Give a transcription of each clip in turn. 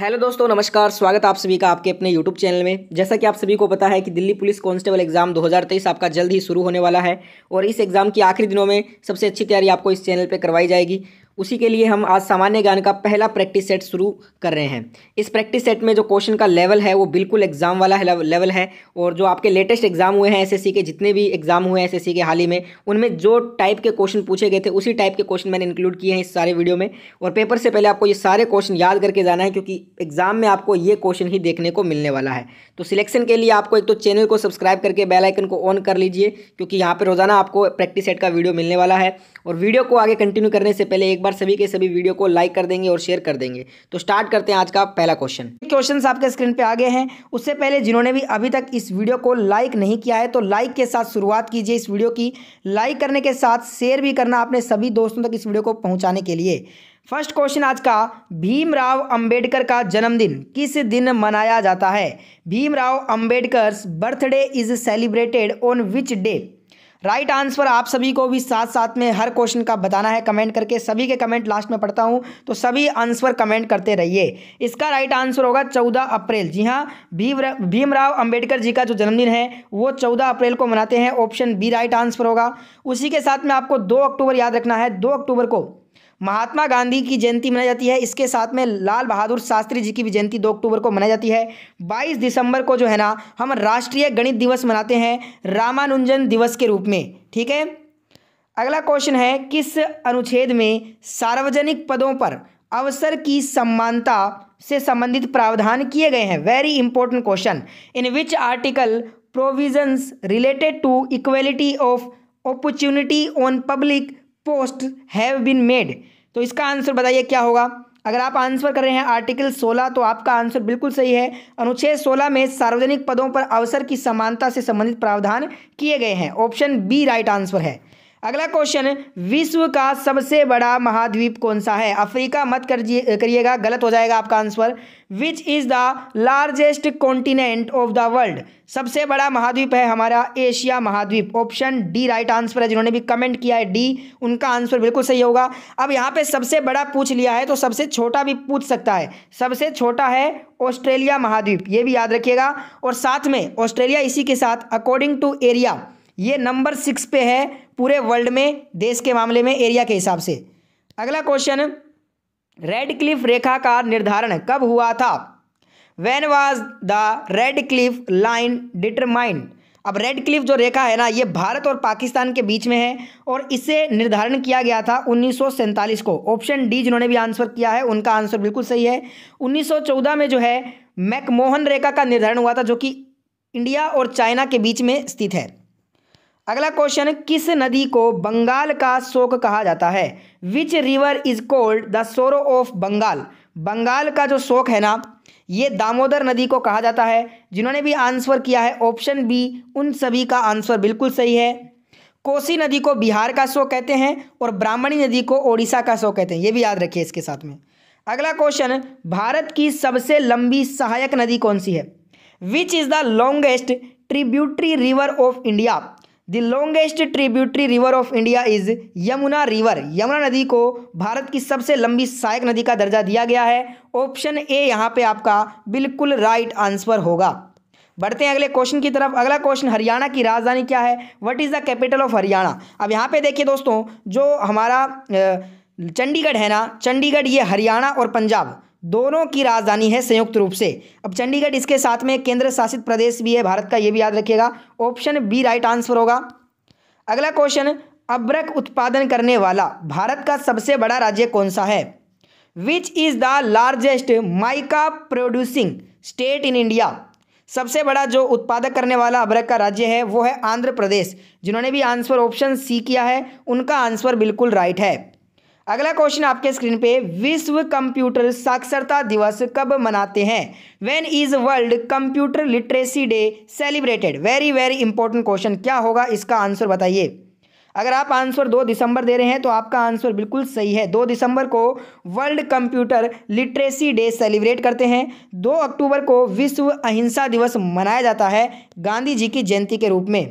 hello दोस्तों नमस्कार स्वागत आप सभी का आपके अपने यूट्यूब चैनल में जैसा कि आप सभी को पता है कि दिल्ली पुलिस कांस्टेबल एग्जाम 2023 आपका जल्द ही शुरू होने वाला है और इस एग्ज़ाम की आखिरी दिनों में सबसे अच्छी तैयारी आपको इस चैनल पर करवाई जाएगी उसी के लिए हम आज सामान्य ज्ञान का पहला प्रैक्टिस सेट शुरू कर रहे हैं इस प्रैक्टिस सेट में जो क्वेश्चन का लेवल है वो बिल्कुल एग्जाम वाला लेवल है और जो आपके लेटेस्ट एग्जाम हुए हैं एसएससी के जितने भी एग्जाम हुए हैं एसएससी के हाल ही में उनमें जो टाइप के क्वेश्चन पूछे गए थे उसी टाइप के क्वेश्चन मैंने इंक्लूड किए हैं इस सारे वीडियो में और पेपर से पहले आपको ये सारे क्वेश्चन याद करके जाना है क्योंकि एग्जाम में आपको ये क्वेश्चन ही देखने को मिलने वाला है तो सिलेक्शन के लिए आपको एक तो चैनल को सब्सक्राइब करके बेल आइकन को ऑन कर लीजिए क्योंकि यहाँ पर रोजाना आपको प्रैक्टिस सेट का वीडियो मिलने वाला है और वीडियो को आगे कंटिन्यू करने से पहले एक बार पर सभी के सभी वीडियो को लाइक कर देंगे और शेयर कर देंगे तो स्टार्ट करते हैं आज का पहला क्वेश्चन क्वेश्चन आपके स्क्रीन पर आ गए हैं उससे पहले जिन्होंने भी अभी तक इस वीडियो को लाइक नहीं किया है तो लाइक के साथ शुरुआत कीजिए इस वीडियो की लाइक करने के साथ शेयर भी करना अपने सभी दोस्तों तक इस वीडियो को पहुँचाने के लिए फर्स्ट क्वेश्चन आज का भीमराव अंबेडकर का जन्मदिन किस दिन मनाया जाता है Bhimrao Ambedkar birthday is celebrated on which day right answer आप सभी को भी साथ साथ में हर क्वेश्चन का बताना है कमेंट करके सभी के कमेंट लास्ट में पढ़ता हूँ तो सभी आंसर कमेंट करते रहिए इसका राइट आंसर होगा चौदह अप्रैल जी हाँ भीम भीमराव अंबेडकर जी का जो जन्मदिन है वो चौदह अप्रैल को मनाते हैं ऑप्शन बी राइट आंसर होगा उसी के साथ में आपको दो अक्टूबर याद रखना है दो अक्टूबर को महात्मा गांधी की जयंती मनाई जाती है इसके साथ में लाल बहादुर शास्त्री जी की भी जयंती दो अक्टूबर को मनाई जाती है बाईस दिसंबर को जो है ना हम राष्ट्रीय गणित दिवस मनाते हैं रामानुजन दिवस के रूप में ठीक है अगला क्वेश्चन है किस अनुच्छेद में सार्वजनिक पदों पर अवसर की समानता से संबंधित प्रावधान किए गए हैं very important question in which article provisions related to equality of opportunity on public post have been made तो इसका आंसर बताइए क्या होगा अगर आप आंसर कर रहे हैं आर्टिकल 16 तो आपका आंसर बिल्कुल सही है अनुच्छेद 16 में सार्वजनिक पदों पर अवसर की समानता से संबंधित प्रावधान किए गए हैं ऑप्शन बी राइट आंसर है अगला क्वेश्चन है विश्व का सबसे बड़ा महाद्वीप कौन सा है अफ्रीका मत करिएगा गलत हो जाएगा आपका answer which is the largest continent of the world सबसे बड़ा महाद्वीप है हमारा एशिया महाद्वीप ऑप्शन डी राइट आंसर है जिन्होंने भी कमेंट किया है डी उनका आंसर बिल्कुल सही होगा अब यहाँ पे सबसे बड़ा पूछ लिया है तो सबसे छोटा भी पूछ सकता है सबसे छोटा है ऑस्ट्रेलिया महाद्वीप ये भी याद रखिएगा और साथ में ऑस्ट्रेलिया इसी के साथ अकॉर्डिंग टू एरिया ये नंबर सिक्स पे है पूरे वर्ल्ड में देश के मामले में एरिया के हिसाब से अगला क्वेश्चन रेड क्लिफ रेखा का निर्धारण कब हुआ था when was the Radcliffe line determined अब रेड क्लिफ जो रेखा है ना ये भारत और पाकिस्तान के बीच में है और इसे निर्धारण किया गया था उन्नीस को ऑप्शन डी जिन्होंने भी आंसर किया है उनका आंसर बिल्कुल सही है 1914 में जो है मैकमोहन रेखा का निर्धारण हुआ था जो कि इंडिया और चाइना के बीच में स्थित है अगला क्वेश्चन किस नदी को बंगाल का शोक कहा जाता है which river is called the sorrow of Bengal Bengal का जो शोक है ना ये दामोदर नदी को कहा जाता है जिन्होंने भी आंसर किया है ऑप्शन बी उन सभी का आंसर बिल्कुल सही है कोसी नदी को बिहार का शोक कहते हैं और ब्राह्मणी नदी को ओडिशा का शोक कहते हैं ये भी याद रखिए इसके साथ में अगला क्वेश्चन भारत की सबसे लंबी सहायक नदी कौन सी है which is the longest tributary river of India the longest tributary river of India is Yamuna river Yamuna नदी को भारत की सबसे लंबी सहायक नदी का दर्जा दिया गया है ऑप्शन ए यहाँ पे आपका बिल्कुल राइट आंसर होगा बढ़ते हैं अगले क्वेश्चन की तरफ अगला क्वेश्चन हरियाणा की राजधानी क्या है what is the capital of Haryana अब यहाँ पे देखिए दोस्तों जो हमारा चंडीगढ़ है ना चंडीगढ़ ये हरियाणा और पंजाब दोनों की राजधानी है संयुक्त रूप से अब चंडीगढ़ इसके साथ में केंद्र शासित प्रदेश भी है भारत का ये भी याद रखिएगा ऑप्शन बी राइट आंसर होगा अगला क्वेश्चन अब्रक उत्पादन करने वाला भारत का सबसे बड़ा राज्य कौन सा है which is the largest mica producing state in India सबसे बड़ा जो उत्पादक करने वाला अब्रक का राज्य है वो है आंध्र प्रदेश जिन्होंने भी आंसर ऑप्शन सी किया है उनका आंसर बिल्कुल राइट है अगला क्वेश्चन आपके स्क्रीन पे विश्व कंप्यूटर साक्षरता दिवस कब मनाते हैं when is world computer literacy day celebrated very very important question क्या होगा इसका आंसर बताइए अगर आप आंसर दो दिसंबर दे रहे हैं तो आपका आंसर बिल्कुल सही है दो दिसंबर को world computer literacy day celebrate करते हैं दो अक्टूबर को विश्व अहिंसा दिवस मनाया जाता है गांधी जी की जयंती के रूप में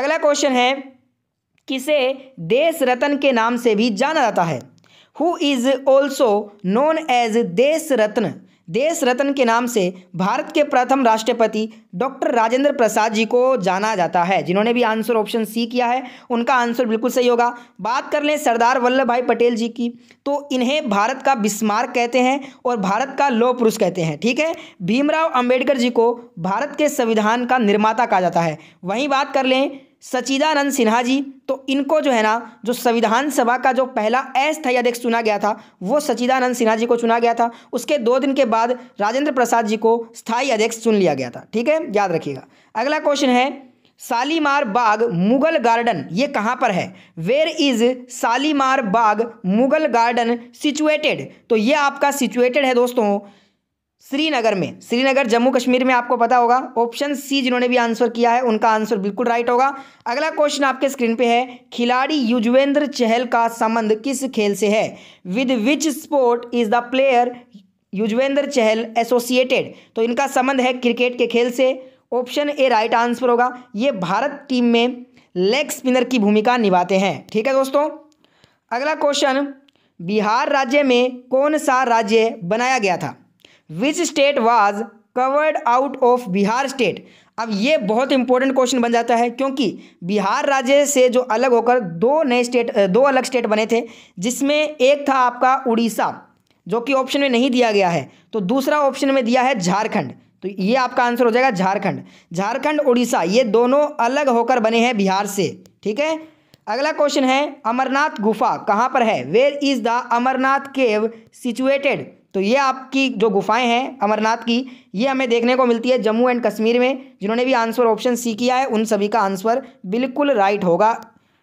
अगला क्वेश्चन है किसे देश रत्न के नाम से भी जाना जाता है who is also known as Desh Ratna देश रत्न के नाम से भारत के प्रथम राष्ट्रपति डॉक्टर राजेंद्र प्रसाद जी को जाना जाता है जिन्होंने भी आंसर ऑप्शन सी किया है उनका आंसर बिल्कुल सही होगा बात कर लें सरदार वल्लभ भाई पटेल जी की तो इन्हें भारत का बिस्मार्क कहते हैं और भारत का लोह पुरुष कहते हैं ठीक है भीमराव अम्बेडकर जी को भारत के संविधान का निर्माता कहा जाता है वहीं बात कर लें सचिदानंद सिन्हा जी तो इनको जो है ना जो संविधान सभा का जो पहला अस्थायी अध्यक्ष चुना गया था वो सचिदानंद सिन्हा जी को चुना गया था उसके दो दिन के बाद राजेंद्र प्रसाद जी को स्थायी अध्यक्ष चुन लिया गया था ठीक है याद रखिएगा अगला क्वेश्चन है सालीमार बाग मुगल गार्डन ये कहाँ पर है where is Shalimar Bagh Mughal garden situated तो ये आपका सिचुएटेड है दोस्तों श्रीनगर में श्रीनगर जम्मू कश्मीर में आपको पता होगा ऑप्शन सी जिन्होंने भी आंसर किया है उनका आंसर बिल्कुल राइट होगा अगला क्वेश्चन आपके स्क्रीन पे है खिलाड़ी युजवेंद्र चहल का संबंध किस खेल से है with which sport is the player Yuzvendra Chahal associated तो इनका संबंध है क्रिकेट के खेल से ऑप्शन ए राइट आंसर होगा ये भारत टीम में लेग स्पिनर की भूमिका निभाते हैं ठीक है दोस्तों अगला क्वेश्चन बिहार राज्य में कौन सा राज्य बनाया गया था which state was carved out of Bihar state अब ये बहुत इंपॉर्टेंट क्वेश्चन बन जाता है क्योंकि बिहार राज्य से जो अलग होकर दो नए स्टेट दो अलग स्टेट बने थे जिसमें एक था आपका उड़ीसा जो कि ऑप्शन में नहीं दिया गया है तो दूसरा ऑप्शन में दिया है झारखंड तो ये आपका आंसर हो जाएगा झारखंड झारखंड उड़ीसा ये दोनों अलग होकर बने हैं बिहार से ठीक है अगला क्वेश्चन है अमरनाथ गुफा कहाँ पर है where is the Amarnath cave situated तो ये आपकी जो गुफाएं हैं अमरनाथ की ये हमें देखने को मिलती है जम्मू एंड कश्मीर में जिन्होंने भी आंसर ऑप्शन सी किया है उन सभी का आंसर बिल्कुल राइट होगा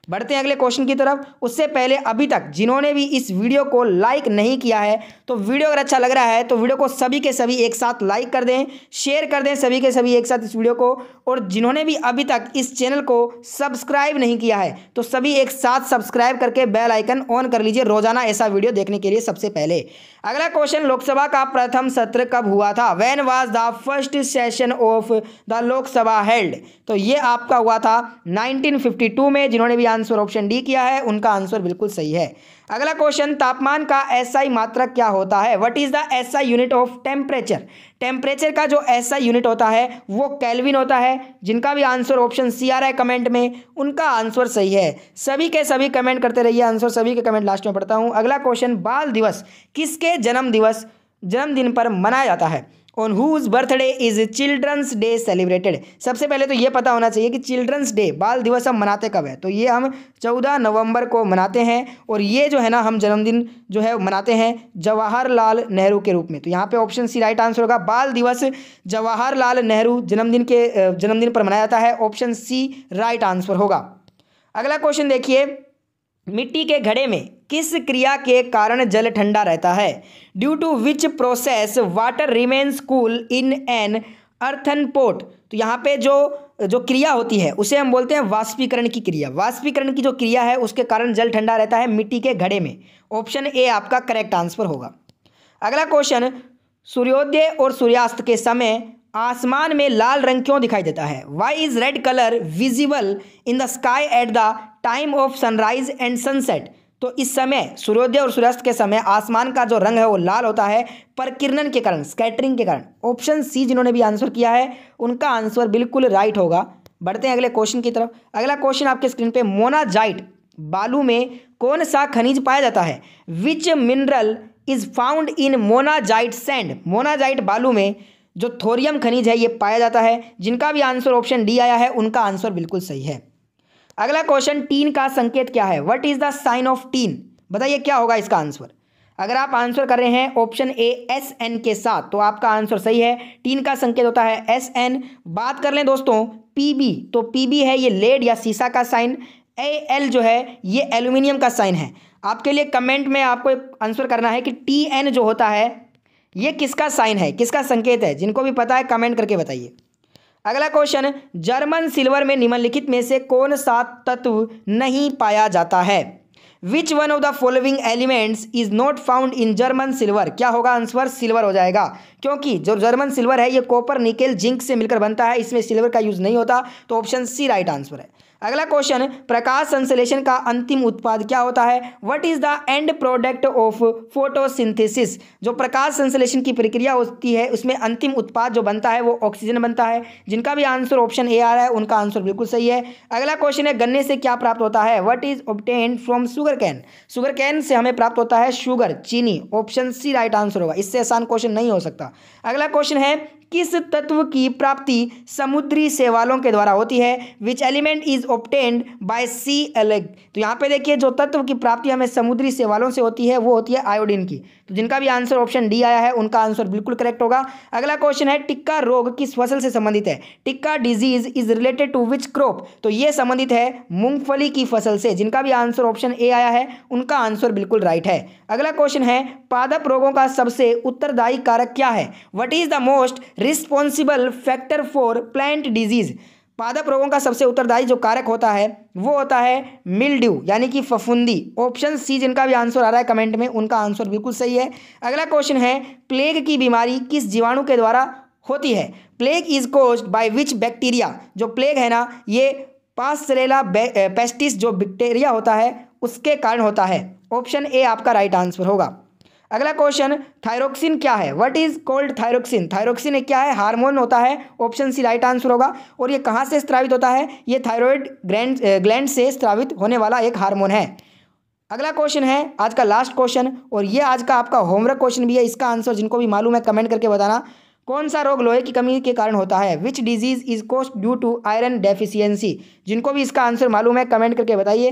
बढ़ते हैं अगले क्वेश्चन की तरफ उससे पहले अभी तक जिन्होंने भी इस वीडियो को लाइक नहीं किया है तो वीडियो अगर अच्छा लग रहा है तो वीडियो को सभी के सभी एक साथ लाइक कर दें शेयर कर दें सभी के सभी एक साथ इस वीडियो को और जिन्होंने भी अभी तक इस चैनल को सब्सक्राइब नहीं किया है तो सभी एक साथ सब्सक्राइब करके बेल आइकन ऑन कर लीजिए रोजाना ऐसा वीडियो देखने के लिए सबसे पहले अगला क्वेश्चन लोकसभा का प्रथम सत्र कब हुआ था when was the first session of the Lok Sabha held तो ये आपका हुआ था नाइनटीन में जिन्होंने भी आंसर ऑप्शन डी किया है उनका आंसर बिल्कुल सही है अगला क्वेश्चन तापमान का एसआई मात्रक क्या होता है what is the SI unit of temperature temperature का जो एसआई यूनिट होता है वो कैलविन होता है जिनका भी आंसर ऑप्शन सी आ रहा है कमेंट में उनका आंसर सही है सभी के सभी कमेंट करते रहिए आंसर सभी के कमेंट लास्ट में पढ़ता हूँ अगला क्वेश्चन बाल दिवस किसके जन्म दिवस जन्मदिन पर मनाया जाता है on whose birthday is children's day celebrated सबसे पहले तो ये पता होना चाहिए कि चिल्ड्रंस डे बाल दिवस हम मनाते कब है तो ये हम चौदह नवंबर को मनाते हैं और ये जो है ना हम जन्मदिन जो है मनाते हैं जवाहरलाल नेहरू के रूप में तो यहाँ पे ऑप्शन सी राइट आंसर होगा बाल दिवस जवाहरलाल नेहरू जन्मदिन के जन्मदिन पर मनाया जाता है ऑप्शन सी राइट आंसर होगा अगला क्वेश्चन देखिए मिट्टी के घड़े में किस क्रिया के कारण जल ठंडा रहता है due to which process water remains cool in an earthen pot तो यहाँ पे जो जो क्रिया होती है उसे हम बोलते हैं वाष्पीकरण की क्रिया वाष्पीकरण की जो क्रिया है उसके कारण जल ठंडा रहता है मिट्टी के घड़े में ऑप्शन ए आपका करेक्ट आंसर होगा अगला क्वेश्चन सूर्योदय और सूर्यास्त के समय आसमान में लाल रंग क्यों दिखाई देता है why is red colour visible in the sky at the time of sunrise and sunset तो इस समय सूर्योदय और सूर्यास्त के समय आसमान का जो रंग है वो लाल होता है पर किरणन के कारण स्कैटरिंग के कारण ऑप्शन सी जिन्होंने भी आंसर किया है उनका आंसर बिल्कुल राइट होगा बढ़ते हैं अगले क्वेश्चन की तरफ अगला क्वेश्चन आपके स्क्रीन पे मोनाजाइट बालू में कौन सा खनिज पाया जाता है which mineral is found in monazite sand monazite बालू में जो थोरियम खनिज है ये पाया जाता है जिनका भी आंसर ऑप्शन डी आया है उनका आंसर बिल्कुल सही है अगला क्वेश्चन टीन का संकेत क्या है what is the sign of tin बताइए क्या होगा इसका आंसर अगर आप आंसर कर रहे हैं ऑप्शन ए एस एन के साथ तो आपका आंसर सही है टीन का संकेत होता है एस एन बात कर लें दोस्तों पी बी तो पी बी है ये लेड या सीसा का साइन ए एल जो है ये एल्यूमिनियम का साइन है आपके लिए कमेंट में आपको आंसर करना है कि टी एन जो होता है ये किसका साइन है किसका संकेत है जिनको भी पता है कमेंट करके बताइए अगला क्वेश्चन जर्मन सिल्वर में निम्नलिखित में से कौन सा तत्व नहीं पाया जाता है which one of the following elements is not found in German silver क्या होगा आंसर सिल्वर हो जाएगा क्योंकि जो जर्मन सिल्वर है ये कॉपर निकेल जिंक से मिलकर बनता है इसमें सिल्वर का यूज नहीं होता तो ऑप्शन सी राइट आंसर है अगला क्वेश्चन प्रकाश संश्लेषण का अंतिम उत्पाद क्या होता है what is the end product of photosynthesis जो प्रकाश संश्लेषण की प्रक्रिया होती है उसमें अंतिम उत्पाद जो बनता है वो ऑक्सीजन बनता है जिनका भी आंसर ऑप्शन ए आ रहा है उनका आंसर बिल्कुल सही है अगला क्वेश्चन है गन्ने से क्या प्राप्त होता है what is obtain from sugar cane sugar cane से हमें प्राप्त होता है शुगर चीनी ऑप्शन सी राइट आंसर होगा इससे आसान क्वेश्चन नहीं हो सकता अगला क्वेश्चन है किस तत्व की प्राप्ति समुद्री सेवालों के द्वारा होती है which element is obtained by C L तो यहाँ पे देखिए जो तत्व की प्राप्ति हमें समुद्री सेवालों से होती है वो होती है आयोडीन की तो जिनका भी आंसर ऑप्शन डी आया है उनका आंसर बिल्कुल करेक्ट होगा अगला क्वेश्चन है टिक्का रोग किस फसल से संबंधित है tikka disease is related to which crop तो ये संबंधित है मूंगफली की फसल से जिनका भी आंसर ऑप्शन ए आया है उनका आंसर बिल्कुल राइट है अगला क्वेश्चन है पादप रोगों का सबसे उत्तरदायी कारक क्या है what is the most responsible factor for plant disease पादप रोगों का सबसे उत्तरदायी जो कारक होता है वो होता है मिलड्यू यानी कि फफुंदी ऑप्शन सी जिनका भी आंसर आ रहा है कमेंट में उनका आंसर बिल्कुल सही है अगला क्वेश्चन है प्लेग की बीमारी किस जीवाणु के द्वारा होती है plague is caused by which bacteria जो प्लेग है ना ये पासरेला पेस्टिस जो बैक्टीरिया होता है उसके कारण होता है ऑप्शन ए आपका राइट आंसर होगा अगला क्वेश्चन थायरोक्सिन क्या है what is called thyroxine thyroxine क्या है हार्मोन होता है ऑप्शन सी राइट आंसर होगा और ये कहाँ से स्त्रावित होता है ये थायरॉयड ग्लैंड ग्लैंड से स्त्रावित होने वाला एक हार्मोन है अगला क्वेश्चन है आज का लास्ट क्वेश्चन और ये आज का आपका होमवर्क क्वेश्चन भी है इसका आंसर जिनको भी मालूम है कमेंट करके बताना कौन सा रोग लोहे की कमी के कारण होता है which disease is caused due to iron deficiency जिनको भी इसका आंसर मालूम है कमेंट करके बताइए